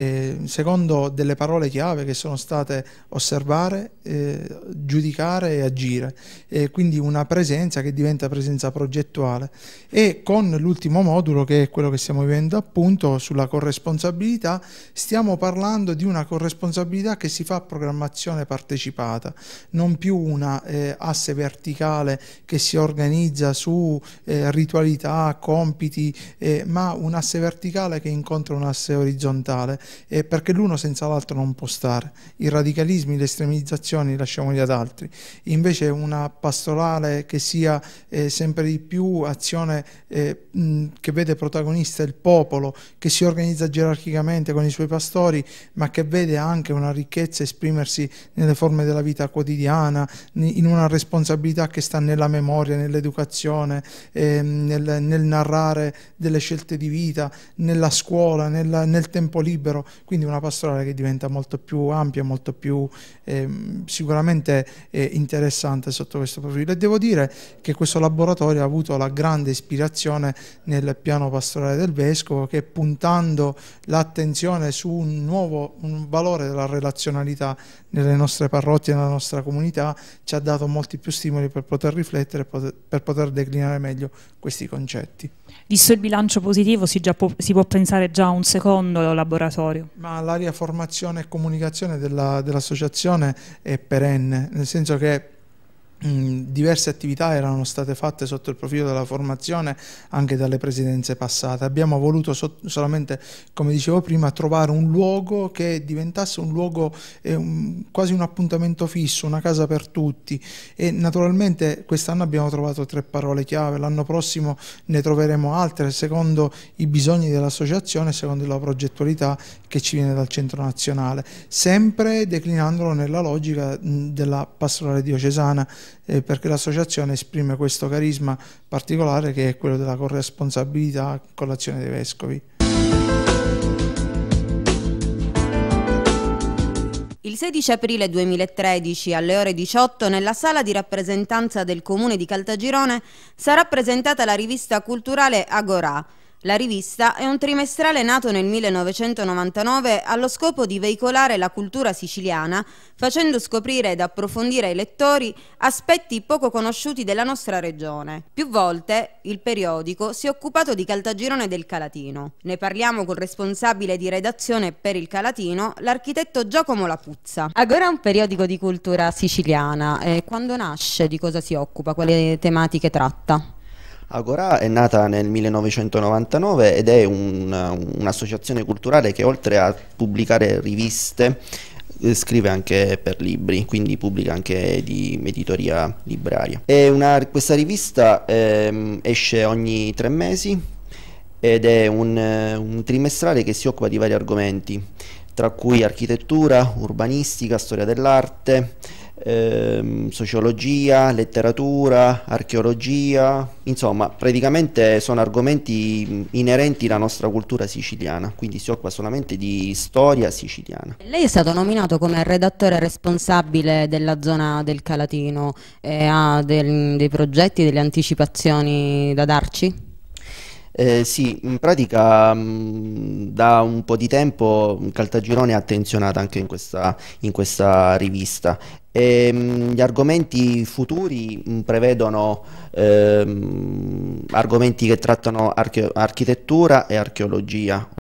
えー secondo delle parole chiave che sono state osservare, eh, giudicare e agire, e quindi una presenza che diventa presenza progettuale e con l'ultimo modulo che è quello che stiamo vivendo appunto sulla corresponsabilità stiamo parlando di una corresponsabilità che si fa a programmazione partecipata, non più una eh, asse verticale che si organizza su eh, ritualità, compiti, eh, ma un'asse verticale che incontra un asse orizzontale perché l'uno senza l'altro non può stare. I radicalismi, le estremizzazioni lasciamoli ad altri. Invece una pastorale che sia eh, sempre di più azione eh, mh, che vede protagonista il popolo, che si organizza gerarchicamente con i suoi pastori, ma che vede anche una ricchezza esprimersi nelle forme della vita quotidiana, in una responsabilità che sta nella memoria, nell'educazione, eh, nel, nel, narrare delle scelte di vita, nella scuola, nella, nel tempo libero. Quindi quindi una pastorale che diventa molto più ampia, molto più eh, sicuramente eh, interessante sotto questo profilo. E devo dire che questo laboratorio ha avuto la grande ispirazione nel piano pastorale del Vescovo che puntando l'attenzione su un nuovo un valore della relazionalità nelle nostre parrocchie, nella nostra comunità, ci ha dato molti più stimoli per poter riflettere, per poter declinare meglio questi concetti. Visto il bilancio positivo si, può, si può pensare già a un secondo laboratorio. Ma l'area formazione e comunicazione della, dell'associazione è perenne, nel senso che Mm, diverse attività erano state fatte sotto il profilo della formazione anche dalle presidenze passate. Abbiamo voluto so solamente, come dicevo prima, trovare un luogo che diventasse un luogo eh, un, quasi un appuntamento fisso, una casa per tutti e naturalmente quest'anno abbiamo trovato tre parole chiave, l'anno prossimo ne troveremo altre secondo i bisogni dell'associazione, secondo la progettualità che ci viene dal centro nazionale, sempre declinandolo nella logica mh, mm, della pastorale diocesana eh, perché l'associazione esprime questo carisma particolare che è quello della corresponsabilità con l'azione dei vescovi. Il 16 aprile 2013 alle ore 18 nella sala di rappresentanza del comune di Caltagirone sarà presentata la rivista culturale Agorà la rivista è un trimestrale nato nel 1999 allo scopo di veicolare la cultura siciliana, facendo scoprire ed approfondire ai lettori aspetti poco conosciuti della nostra regione. Più volte il periodico si è occupato di Caltagirone del Calatino. Ne parliamo col responsabile di redazione per il Calatino, l'architetto Giacomo Lapuzza. Agora è un periodico di cultura siciliana. Eh, quando nasce? Di cosa si occupa? Quali tematiche tratta? Agora è nata nel 1999 ed è un'associazione culturale che oltre a pubblicare riviste eh, scrive anche per libri, quindi pubblica anche di editoria libraria. Una, questa rivista ehm, esce ogni tre mesi ed è un, eh, un trimestrale che si occupa di vari argomenti tra cui architettura, urbanistica, storia dell'arte, ehm, sociologia, letteratura, archeologia, insomma praticamente sono argomenti inerenti alla nostra cultura siciliana, quindi si occupa solamente di storia siciliana. Lei è stato nominato come redattore responsabile della zona del Calatino e eh, ha del, dei progetti, delle anticipazioni da darci? Eh, sì, in pratica mh, mm, da un po' di tempo Caltagirone è attenzionata anche in questa, in questa rivista. E, ehm, mh, gli argomenti futuri mh, mm, prevedono ehm, argomenti che trattano arche architettura e archeologia.